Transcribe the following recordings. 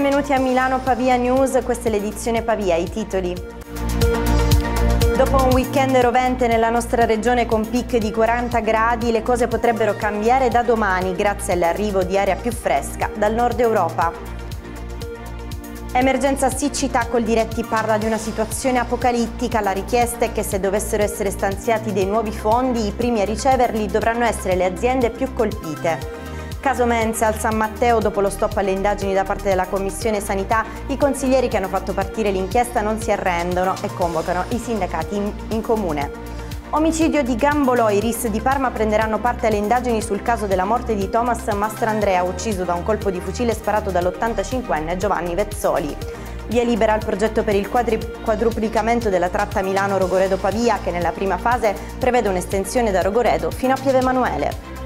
benvenuti a Milano Pavia News, questa è l'edizione Pavia, i titoli. Dopo un weekend rovente nella nostra regione con picche di 40 gradi, le cose potrebbero cambiare da domani grazie all'arrivo di aria più fresca dal nord Europa. Emergenza siccità col diretti parla di una situazione apocalittica, la richiesta è che se dovessero essere stanziati dei nuovi fondi, i primi a riceverli dovranno essere le aziende più colpite. Caso Mense al San Matteo, dopo lo stop alle indagini da parte della Commissione Sanità, i consiglieri che hanno fatto partire l'inchiesta non si arrendono e convocano i sindacati in, in comune. Omicidio di Gambolo, Iris di Parma prenderanno parte alle indagini sul caso della morte di Thomas Mastrandrea, ucciso da un colpo di fucile sparato dall'85enne Giovanni Vezzoli. Via libera al progetto per il quadruplicamento della tratta Milano-Rogoredo-Pavia che nella prima fase prevede un'estensione da Rogoredo fino a Pieve Emanuele.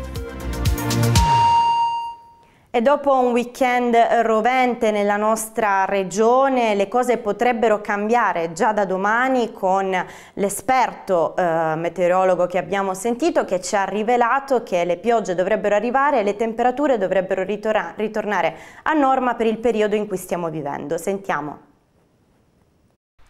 E dopo un weekend rovente nella nostra regione le cose potrebbero cambiare già da domani con l'esperto eh, meteorologo che abbiamo sentito che ci ha rivelato che le piogge dovrebbero arrivare e le temperature dovrebbero ritornare a norma per il periodo in cui stiamo vivendo. Sentiamo.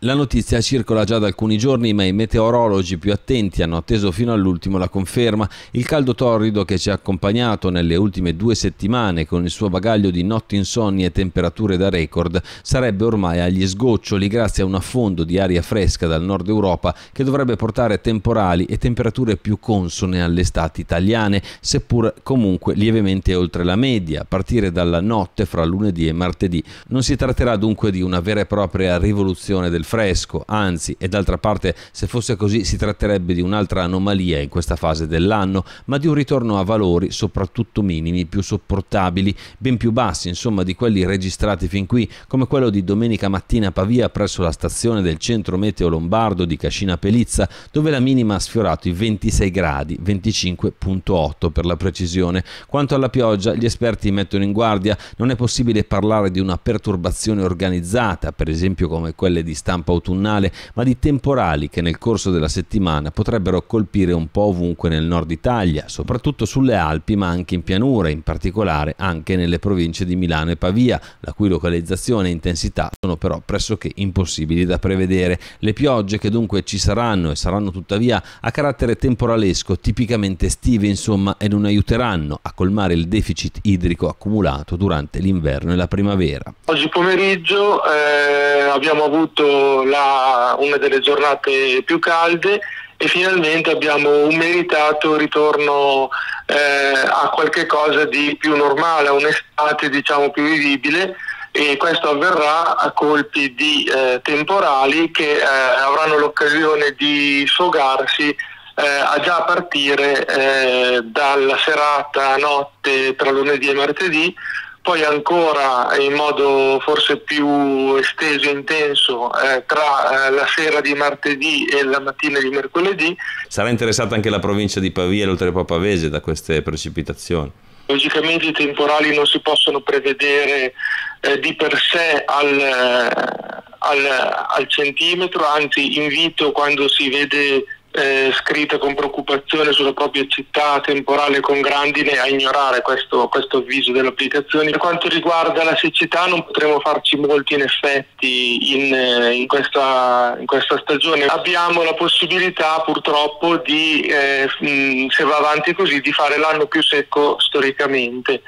La notizia circola già da alcuni giorni, ma i meteorologi più attenti hanno atteso fino all'ultimo la conferma. Il caldo torrido che ci ha accompagnato nelle ultime due settimane con il suo bagaglio di notti insonni e temperature da record sarebbe ormai agli sgoccioli grazie a un affondo di aria fresca dal nord Europa che dovrebbe portare temporali e temperature più consone alle estati italiane, seppur comunque lievemente oltre la media, a partire dalla notte fra lunedì e martedì. Non si tratterà dunque di una vera e propria rivoluzione del fresco, anzi, e d'altra parte se fosse così si tratterebbe di un'altra anomalia in questa fase dell'anno, ma di un ritorno a valori, soprattutto minimi, più sopportabili, ben più bassi insomma di quelli registrati fin qui, come quello di domenica mattina a Pavia presso la stazione del centro meteo lombardo di Cascina Pelizza, dove la minima ha sfiorato i 26 gradi, 25.8 per la precisione. Quanto alla pioggia, gli esperti mettono in guardia, non è possibile parlare di una perturbazione organizzata, per esempio come quelle di stampa stampo autunnale, ma di temporali che nel corso della settimana potrebbero colpire un po' ovunque nel nord Italia, soprattutto sulle Alpi ma anche in pianura, in particolare anche nelle province di Milano e Pavia, la cui localizzazione e intensità sono però pressoché impossibili da prevedere. Le piogge che dunque ci saranno e saranno tuttavia a carattere temporalesco, tipicamente estive insomma, e non aiuteranno a colmare il deficit idrico accumulato durante l'inverno e la primavera. Oggi pomeriggio eh, abbiamo avuto la, una delle giornate più calde e finalmente abbiamo un meritato ritorno eh, a qualche cosa di più normale, a un'estate diciamo più vivibile e questo avverrà a colpi di eh, temporali che eh, avranno l'occasione di sfogarsi eh, a già a partire eh, dalla serata notte tra lunedì e martedì poi ancora in modo forse più esteso e intenso eh, tra eh, la sera di martedì e la mattina di mercoledì. Sarà interessata anche la provincia di Pavia e l'Oltrepo Pavese da queste precipitazioni? Logicamente i temporali non si possono prevedere eh, di per sé al, eh, al, al centimetro, anzi invito quando si vede eh, scritte con preoccupazione sulla propria città temporale con grandine a ignorare questo, questo avviso applicazioni. Per quanto riguarda la siccità non potremo farci molti in effetti in, eh, in, questa, in questa, stagione. Abbiamo la possibilità purtroppo di, eh, mh, mm, se va avanti così, di fare l'anno più secco storicamente.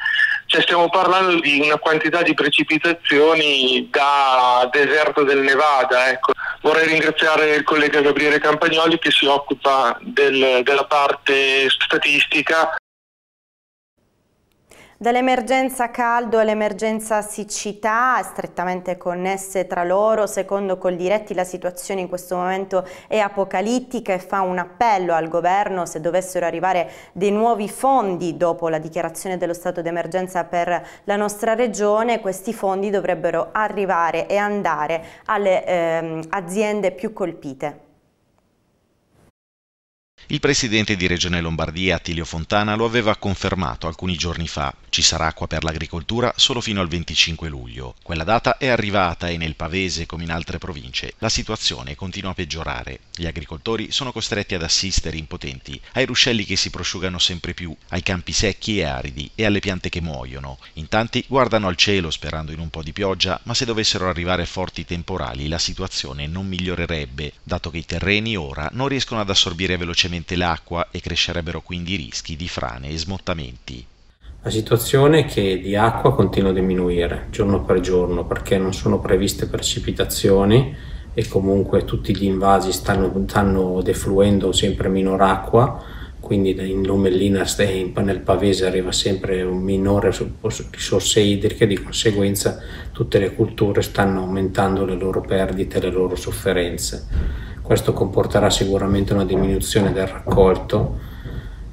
Cioè stiamo parlando di una quantità di precipitazioni da deserto del Nevada, ecco. Vorrei ringraziare il collega Gabriele Campagnoli che si occupa del, della parte statistica Dall'emergenza caldo all'emergenza siccità, strettamente connesse tra loro, secondo Coldiretti la situazione in questo momento è apocalittica e fa un appello al governo se dovessero arrivare dei nuovi fondi dopo la dichiarazione dello stato d'emergenza per la nostra regione, questi fondi dovrebbero arrivare e andare alle ehm, aziende più colpite. Il presidente di Regione Lombardia, Attilio Fontana, lo aveva confermato alcuni giorni fa. Ci sarà acqua per l'agricoltura solo fino al 25 luglio. Quella data è arrivata e nel Pavese, come in altre province, la situazione continua a peggiorare. Gli agricoltori sono costretti ad assistere impotenti ai ruscelli che si prosciugano sempre più, ai campi secchi e aridi e alle piante che muoiono. In tanti guardano al cielo sperando in un po' di pioggia, ma se dovessero arrivare forti temporali la situazione non migliorerebbe, dato che i terreni ora non riescono ad assorbire velocemente velocemente l'acqua e crescerebbero quindi i rischi di frane e smottamenti. La situazione è che di acqua continua a diminuire giorno per giorno perché non sono previste precipitazioni e comunque tutti gli invasi stanno, stanno defluendo sempre minor acqua, quindi in Lomellina e nel Pavese arriva sempre un minore risorse idriche, di conseguenza tutte le culture stanno aumentando le loro perdite, le loro sofferenze questo comporterà sicuramente una diminuzione del raccolto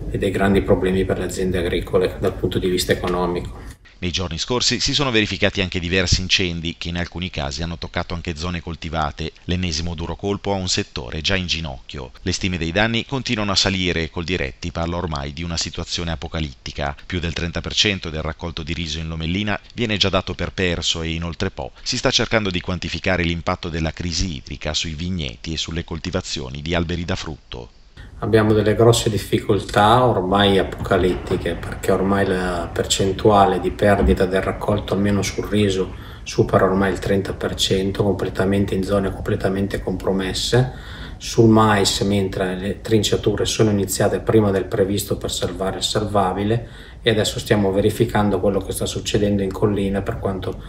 e dei grandi problemi per le aziende agricole dal punto di vista economico. Nei giorni scorsi si sono verificati anche diversi incendi che in alcuni casi hanno toccato anche zone coltivate, l'ennesimo duro colpo a un settore già in ginocchio. Le stime dei danni continuano a salire e col diretti parla ormai di una situazione apocalittica. Più del 30% del raccolto di riso in Lomellina viene già dato per perso e inoltre po' si sta cercando di quantificare l'impatto della crisi idrica sui vigneti e sulle coltivazioni di alberi da frutto abbiamo delle grosse difficoltà ormai apocalittiche perché ormai la percentuale di perdita del raccolto almeno sul riso supera ormai il 30% completamente in zone completamente compromesse sul mais mentre le trinciature sono iniziate prima del previsto per salvare il salvabile e adesso stiamo verificando quello che sta succedendo in collina per quanto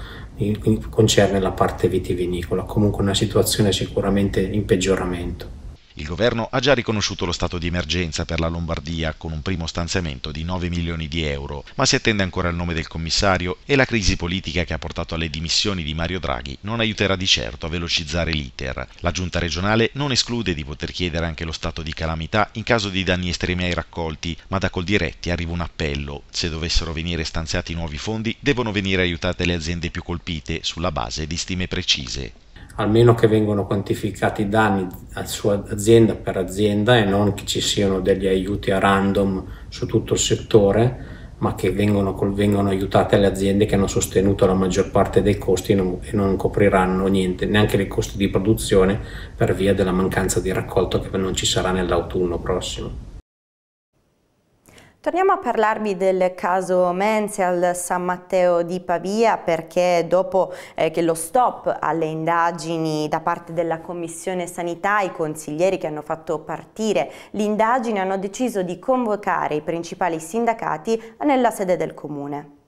concerne la parte vitivinicola comunque una situazione sicuramente in peggioramento il governo ha già riconosciuto lo stato di emergenza per la Lombardia con un primo stanziamento di 9 milioni di euro, ma si attende ancora il nome del commissario e la crisi politica che ha portato alle dimissioni di Mario Draghi non aiuterà di certo a velocizzare l'iter. La giunta regionale non esclude di poter chiedere anche lo stato di calamità in caso di danni estremi ai raccolti, ma da Coldiretti arriva un appello. Se dovessero venire stanziati nuovi fondi, devono venire aiutate le aziende più colpite sulla base di stime precise almeno che vengano quantificati i danni a sua azienda per azienda e non che ci siano degli aiuti a random su tutto il settore, ma che vengono, vengono aiutate le aziende che hanno sostenuto la maggior parte dei costi e non, e non copriranno niente, neanche i costi di produzione per via della mancanza di raccolto che non ci sarà nell'autunno prossimo. Torniamo a parlarvi del caso Menzi al San Matteo di Pavia perché dopo eh, che lo stop alle indagini da parte della Commissione Sanità, i consiglieri che hanno fatto partire l'indagine hanno deciso di convocare i principali sindacati nella sede del Comune.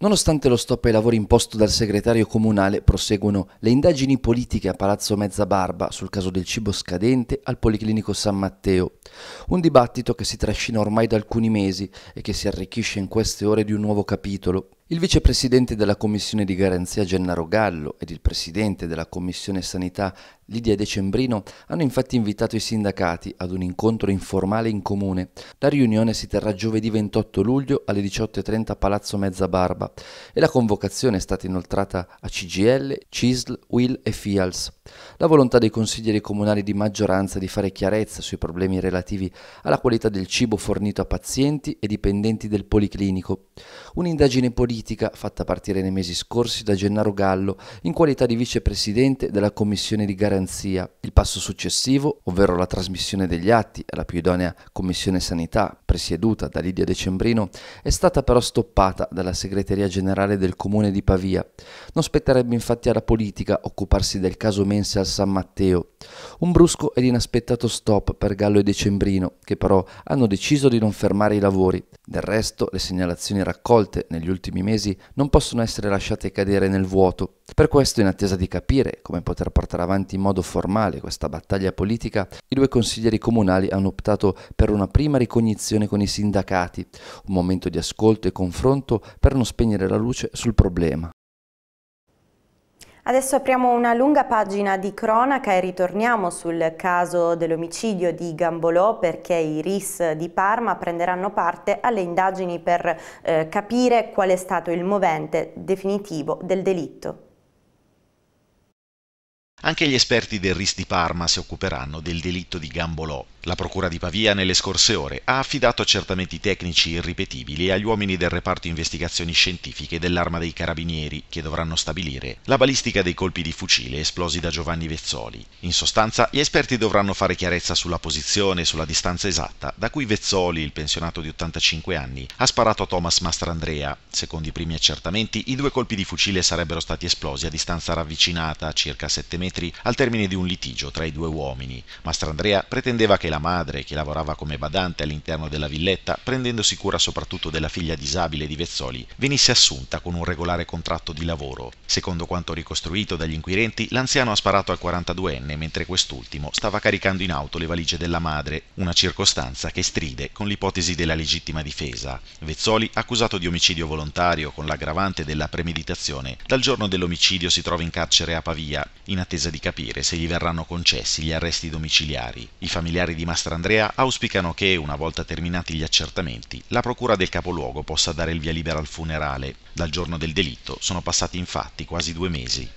Nonostante lo stop ai lavori imposto dal segretario comunale, proseguono le indagini politiche a Palazzo Mezzabarba sul caso del cibo scadente al Policlinico San Matteo. Un dibattito che si trascina ormai da alcuni mesi e che si arricchisce in queste ore di un nuovo capitolo. Il vicepresidente della Commissione di Garanzia Gennaro Gallo ed il presidente della Commissione Sanità Lidia Decembrino hanno infatti invitato i sindacati ad un incontro informale in comune. La riunione si terrà giovedì 28 luglio alle 18.30 a Palazzo Mezzabarba e la convocazione è stata inoltrata a CGL, CISL, WIL e FIALS. La volontà dei consiglieri comunali di maggioranza di fare chiarezza sui problemi relativi alla qualità del cibo fornito a pazienti e dipendenti del Policlinico. Un'indagine politica fatta partire nei mesi scorsi da Gennaro Gallo in qualità di vicepresidente della Commissione di garanzia. Il passo successivo, ovvero la trasmissione degli atti alla più idonea Commissione Sanità, presieduta da Lidia Decembrino, è stata però stoppata dalla segreteria generale del Comune di Pavia. Non spetterebbe infatti alla politica occuparsi del caso meno statunitense al San Matteo. Un brusco ed inaspettato stop per Gallo e Decembrino, che però hanno deciso di non fermare i lavori. Del resto, le segnalazioni raccolte negli ultimi mesi non possono essere lasciate cadere nel vuoto. Per questo, in attesa di capire come poter portare avanti in modo formale questa battaglia politica, i due consiglieri comunali hanno optato per una prima ricognizione con i sindacati, un momento di ascolto e confronto per non spegnere la luce sul problema. Adesso apriamo una lunga pagina di cronaca e ritorniamo sul caso dell'omicidio di Gambolò perché i RIS di Parma prenderanno parte alle indagini per eh, capire qual è stato il movente definitivo del delitto. Anche gli esperti del RIS di Parma si occuperanno del delitto di Gambolò. La Procura di Pavia nelle scorse ore ha affidato accertamenti tecnici irripetibili agli uomini del reparto investigazioni scientifiche dell'Arma dei Carabinieri che dovranno stabilire la balistica dei colpi di fucile esplosi da Giovanni Vezzoli. In sostanza, gli esperti dovranno fare chiarezza sulla posizione e sulla distanza esatta da cui Vezzoli, il pensionato di 85 anni, ha sparato a Thomas Mastrandrea. Secondo i primi accertamenti, i due colpi di fucile sarebbero stati esplosi a distanza ravvicinata, circa 7 metri metri al termine di un litigio tra i due uomini. Mastrandrea pretendeva che la madre, che lavorava come badante all'interno della villetta, prendendosi cura soprattutto della figlia disabile di Vezzoli, venisse assunta con un regolare contratto di lavoro. Secondo quanto ricostruito dagli inquirenti, l'anziano ha sparato al 42enne mentre quest'ultimo stava caricando in auto le valigie della madre, una circostanza che stride con l'ipotesi della legittima difesa. Vezzoli, accusato di omicidio volontario con l'aggravante della premeditazione, dal giorno dell'omicidio si trova in carcere a Pavia, in attesa attesa di capire se gli verranno concessi gli arresti domiciliari. I familiari di Mastrandrea auspicano che, una volta terminati gli accertamenti, la procura del capoluogo possa dare il via libera al funerale. Dal giorno del delitto sono passati infatti quasi due mesi.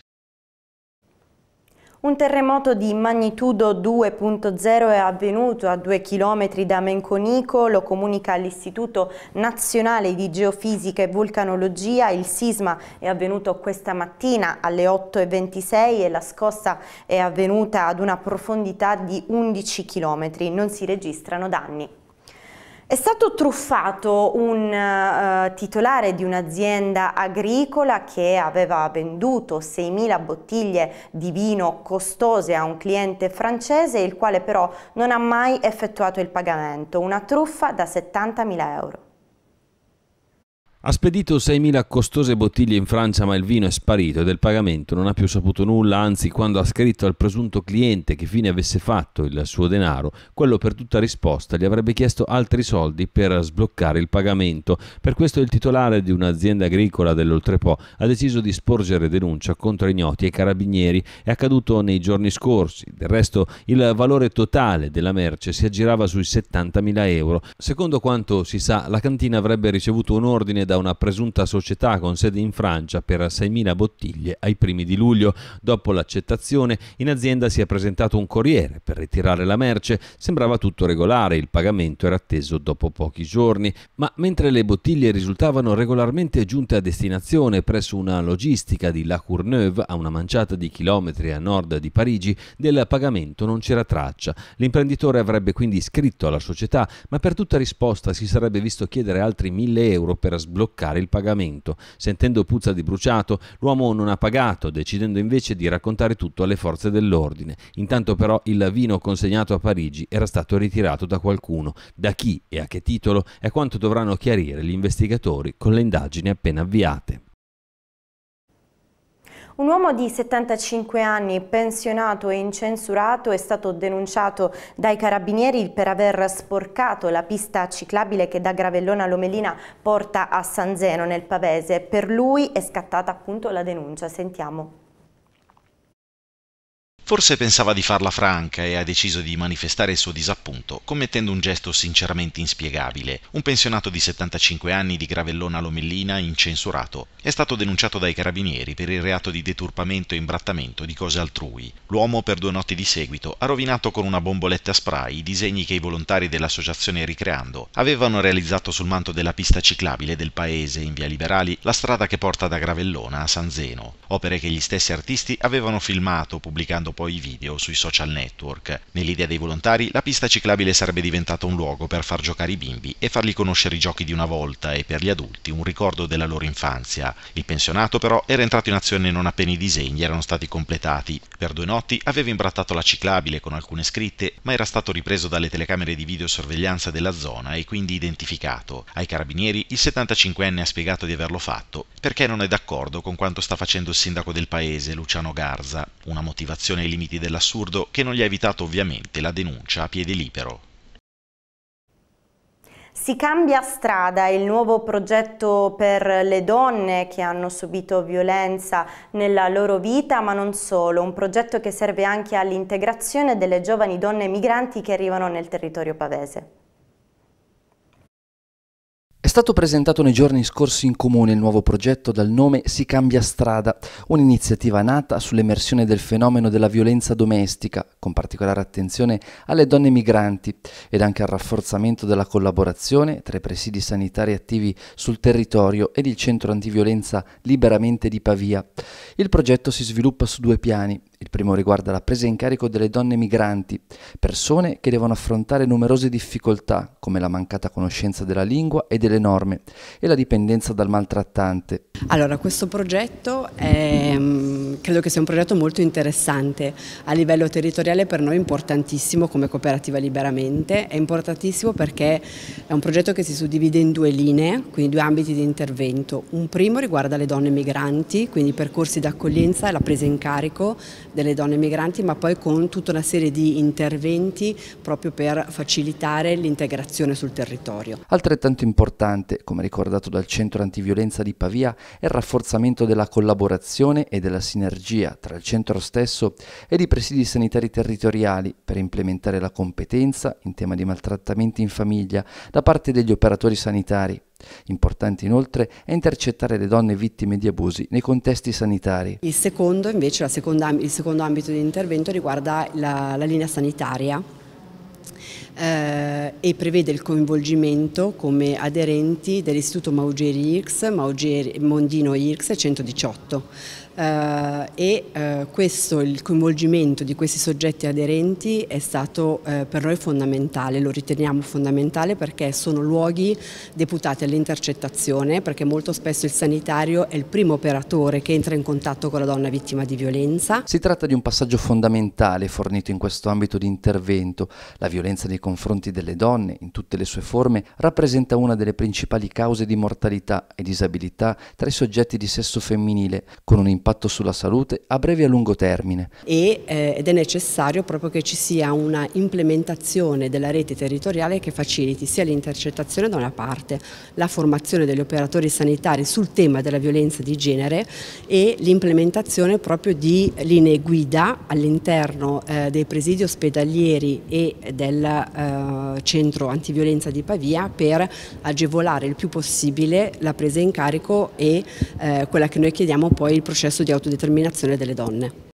Un terremoto di magnitudo 2.0 è avvenuto a due chilometri da Menconico, lo comunica l'Istituto Nazionale di Geofisica e Vulcanologia. Il sisma è avvenuto questa mattina alle 8.26 e la scossa è avvenuta ad una profondità di 11 chilometri. Non si registrano danni. È stato truffato un uh, titolare di un'azienda agricola che aveva venduto 6.000 bottiglie di vino costose a un cliente francese il quale però non ha mai effettuato il pagamento, una truffa da 70.000 euro. Ha spedito 6.000 costose bottiglie in Francia ma il vino è sparito e del pagamento non ha più saputo nulla, anzi quando ha scritto al presunto cliente che fine avesse fatto il suo denaro, quello per tutta risposta gli avrebbe chiesto altri soldi per sbloccare il pagamento. Per questo il titolare di un'azienda agricola dell'Oltrepo ha deciso di sporgere denuncia contro ignoti e carabinieri, è accaduto nei giorni scorsi. Del resto il valore totale della merce si aggirava sui 70.000 euro. Secondo quanto si sa la cantina avrebbe ricevuto un ordine da una presunta società con sede in Francia per 6.000 bottiglie ai primi di luglio. Dopo l'accettazione in azienda si è presentato un corriere per ritirare la merce, sembrava tutto regolare, il pagamento era atteso dopo pochi giorni, ma mentre le bottiglie risultavano regolarmente giunte a destinazione presso una logistica di La Courneuve a una manciata di chilometri a nord di Parigi, del pagamento non c'era traccia. L'imprenditore avrebbe quindi iscritto alla società, ma per tutta risposta si sarebbe visto chiedere altri 1.000 euro per sbloccare bloccare il pagamento. Sentendo puzza di bruciato, l'uomo non ha pagato, decidendo invece di raccontare tutto alle forze dell'ordine. Intanto però il vino consegnato a Parigi era stato ritirato da qualcuno. Da chi e a che titolo è quanto dovranno chiarire gli investigatori con le indagini appena avviate. Un uomo di 75 anni, pensionato e incensurato, è stato denunciato dai carabinieri per aver sporcato la pista ciclabile che da Gravellona a Lomelina porta a San Zeno nel Pavese. Per lui è scattata appunto la denuncia. Sentiamo. Forse pensava di farla franca e ha deciso di manifestare il suo disappunto commettendo un gesto sinceramente inspiegabile. Un pensionato di 75 anni di Gravellona Lomellina, incensurato, è stato denunciato dai carabinieri per il reato di deturpamento e imbrattamento di cose altrui. L'uomo per due notti di seguito ha rovinato con una bomboletta spray i disegni che i volontari dell'associazione Ricreando avevano realizzato sul manto della pista ciclabile del paese in via Liberali la strada che porta da Gravellona a San Zeno, opere che gli stessi artisti avevano filmato pubblicando poi video sui social network. Nell'idea dei volontari, la pista ciclabile sarebbe diventata un luogo per far giocare i bimbi e fargli conoscere i giochi di una volta e per gli adulti un ricordo della loro infanzia. Il pensionato però era entrato in azione non appena i disegni erano stati completati. Per due notti aveva imbrattato la ciclabile con alcune scritte, ma era stato ripreso dalle telecamere di videosorveglianza della zona e quindi identificato. Ai carabinieri il 75enne ha spiegato di averlo fatto perché non è d'accordo con quanto sta facendo il sindaco del paese, Luciano Garza. Una motivazione limiti dell'assurdo che non gli ha evitato ovviamente la denuncia a piede libero. Si cambia strada, il nuovo progetto per le donne che hanno subito violenza nella loro vita, ma non solo, un progetto che serve anche all'integrazione delle giovani donne migranti che arrivano nel territorio pavese stato presentato nei giorni scorsi in comune il nuovo progetto dal nome Si cambia strada, un'iniziativa nata sull'emersione del fenomeno della violenza domestica, con particolare attenzione alle donne migranti ed anche al rafforzamento della collaborazione tra i presidi sanitari attivi sul territorio ed il centro antiviolenza Liberamente di Pavia. Il progetto si sviluppa su due piani, il primo riguarda la presa in carico delle donne migranti, persone che devono affrontare numerose difficoltà come la mancata conoscenza della lingua e delle norme e la dipendenza dal maltrattante. Allora, questo progetto è, mm, credo che sia un progetto molto interessante a livello territoriale per noi è importantissimo come cooperativa liberamente, è importantissimo perché è un progetto che si suddivide in due linee, quindi due ambiti di intervento. Un primo riguarda le donne migranti, quindi i percorsi d'accoglienza e la presa in carico delle donne migranti, ma poi con tutta una serie di interventi proprio per facilitare l'integrazione sul territorio. Altrettanto importante importante, come ricordato dal Centro Antiviolenza di Pavia, è il rafforzamento della collaborazione e della sinergia tra il centro stesso ed i presidi sanitari territoriali per implementare la competenza in tema di maltrattamenti in famiglia da parte degli operatori sanitari. Importante inoltre è intercettare le donne vittime di abusi nei contesti sanitari. Il secondo, invece, seconda, il secondo ambito di intervento riguarda la, la linea sanitaria eh, e prevede il coinvolgimento come aderenti dell'Istituto Maugeri X, Maugeri, Mondino X 118 eh, e eh, questo, il coinvolgimento di questi soggetti aderenti è stato eh, per noi fondamentale, lo riteniamo fondamentale perché sono luoghi deputati all'intercettazione, perché molto spesso il sanitario è il primo operatore che entra in contatto con la donna vittima di violenza. Si tratta di un passaggio fondamentale fornito in questo ambito di intervento. La violenza nei confronti delle donne, in tutte le sue forme, rappresenta una delle principali cause di mortalità e disabilità tra i soggetti di sesso femminile, con un impatto sulla salute a breve e a lungo termine. E, eh, ed è necessario proprio che ci sia una implementazione della rete territoriale che faciliti sia l'intercettazione da una parte, la formazione degli operatori sanitari sul tema della violenza di genere e l'implementazione proprio di linee guida all'interno eh, dei presidi ospedalieri e del eh, centro antiviolenza di Pavia per agevolare il più possibile la presa in carico e eh, quella che noi chiediamo poi il processo processo di autodeterminazione delle donne.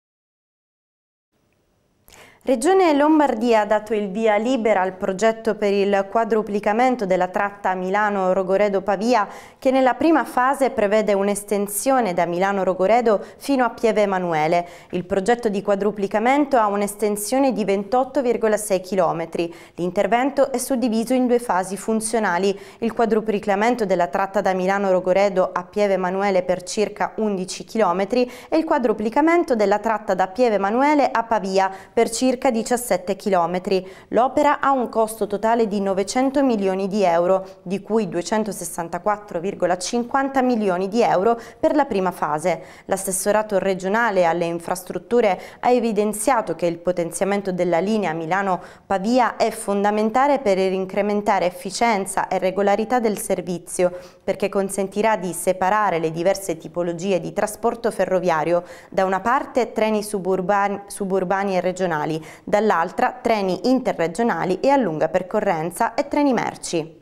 Regione Lombardia ha dato il via libera al progetto per il quadruplicamento della tratta Milano-Rogoredo-Pavia che nella prima fase prevede un'estensione da Milano-Rogoredo fino a Pieve Emanuele. Il progetto di quadruplicamento ha un'estensione di 28,6 km. L'intervento è suddiviso in due fasi funzionali. Il quadruplicamento della tratta da Milano-Rogoredo a Pieve Emanuele per circa 11 km e il quadruplicamento della tratta da Pieve Emanuele a Pavia per circa circa 17 km. L'opera ha un costo totale di 900 milioni di euro, di cui 264,50 milioni di euro per la prima fase. L'assessorato regionale alle infrastrutture ha evidenziato che il potenziamento della linea Milano-Pavia è fondamentale per incrementare efficienza e regolarità del servizio, perché consentirà di separare le diverse tipologie di trasporto ferroviario, da una parte treni suburbani, suburbani e regionali dall'altra treni interregionali e a lunga percorrenza e treni merci.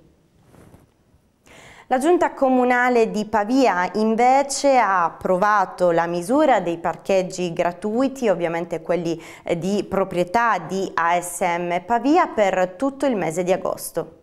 La giunta comunale di Pavia invece ha approvato la misura dei parcheggi gratuiti, ovviamente quelli eh, di proprietà di ASM Pavia, per tutto il mese di agosto.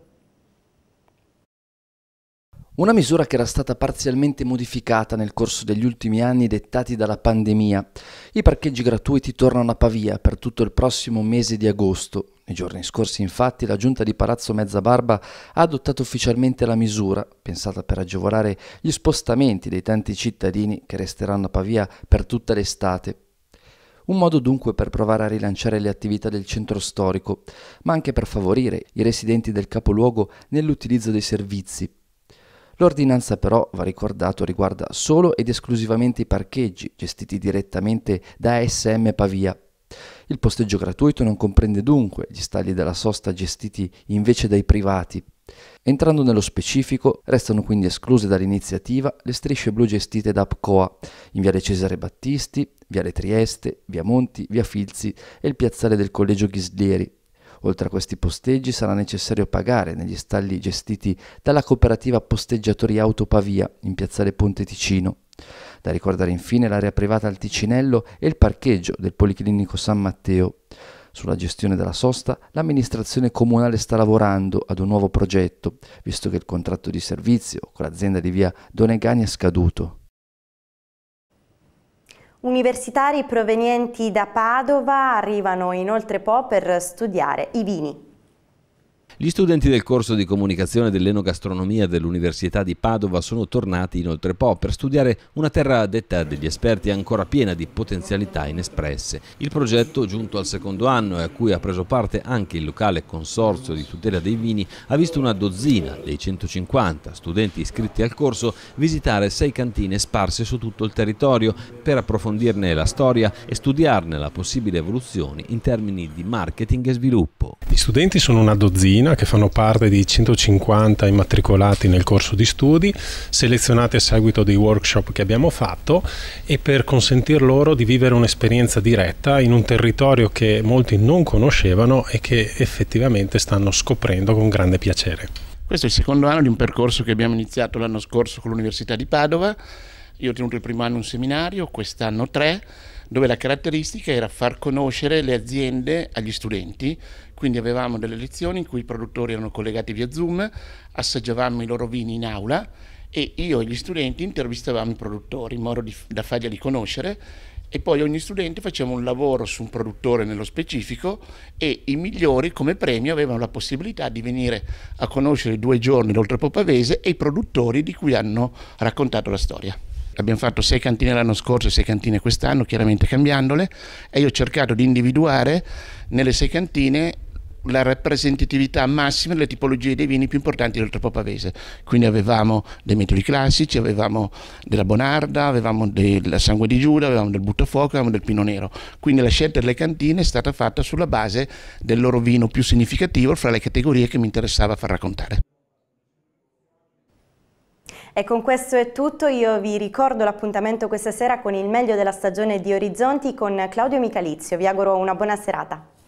Una misura che era stata parzialmente modificata nel corso degli ultimi anni dettati dalla pandemia. I parcheggi gratuiti tornano a Pavia per tutto il prossimo mese di agosto. Nei giorni scorsi infatti la giunta di Palazzo Mezzabarba ha adottato ufficialmente la misura, pensata per agevolare gli spostamenti dei tanti cittadini che resteranno a Pavia per tutta l'estate. Un modo dunque per provare a rilanciare le attività del centro storico, ma anche per favorire i residenti del capoluogo nell'utilizzo dei servizi, L'ordinanza però, va ricordato, riguarda solo ed esclusivamente i parcheggi gestiti direttamente da SM Pavia. Il posteggio gratuito non comprende dunque gli stalli della sosta gestiti invece dai privati. Entrando nello specifico, restano quindi escluse dall'iniziativa le strisce blu gestite da APCOA in Viale Cesare Battisti, Viale Trieste, Via Monti, Via Filzi e il piazzale del Collegio Ghislieri, Oltre a questi posteggi sarà necessario pagare negli stalli gestiti dalla cooperativa Posteggiatori Autopavia in piazzale Ponte Ticino. Da ricordare infine l'area privata al Ticinello e il parcheggio del Policlinico San Matteo. Sulla gestione della sosta l'amministrazione comunale sta lavorando ad un nuovo progetto, visto che il contratto di servizio con l'azienda di via Donegani è scaduto. Universitari provenienti da Padova arrivano inoltre Po per studiare i vini. Gli studenti del corso di comunicazione dell'enogastronomia dell'Università di Padova sono tornati in Oltrepo per studiare una terra detta degli esperti ancora piena di potenzialità inespresse. Il progetto, giunto al secondo anno e a cui ha preso parte anche il locale consorzio di tutela dei vini, ha visto una dozzina dei 150 studenti iscritti al corso visitare sei cantine sparse su tutto il territorio per approfondirne la storia e studiarne la possibile evoluzione in termini di marketing e sviluppo. Gli studenti sono una dozzina Messina che fanno parte di 150 immatricolati nel corso di studi, selezionati a seguito dei workshop che abbiamo fatto e per consentir loro di vivere un'esperienza diretta in un territorio che molti non conoscevano e che effettivamente stanno scoprendo con grande piacere. Questo è il secondo anno di un percorso che abbiamo iniziato l'anno scorso con l'Università di Padova io ho tenuto il primo anno un seminario, quest'anno tre, dove la caratteristica era far conoscere le aziende agli studenti, quindi avevamo delle lezioni in cui i produttori erano collegati via Zoom, assaggiavamo i loro vini in aula e io e gli studenti intervistavamo i produttori in modo di, da farglieli conoscere e poi ogni studente faceva un lavoro su un produttore nello specifico e i migliori come premio avevano la possibilità di venire a conoscere due giorni Pavese e i produttori di cui hanno raccontato la storia abbiamo fatto sei cantine l'anno scorso e sei cantine quest'anno, chiaramente cambiandole, e io ho cercato di individuare nelle sei cantine la rappresentatività massima delle tipologie dei vini più importanti del Troppo Pavese. Quindi avevamo dei metodi classici, avevamo della Bonarda, avevamo del Sangue di Giuda, avevamo del Buttafuoco, avevamo del Pino Nero. Quindi la scelta delle cantine è stata fatta sulla base del loro vino più significativo fra le categorie che mi interessava far raccontare. E con questo è tutto, io vi ricordo l'appuntamento questa sera con il meglio della stagione di Orizzonti con Claudio Micalizio. Vi auguro una buona serata.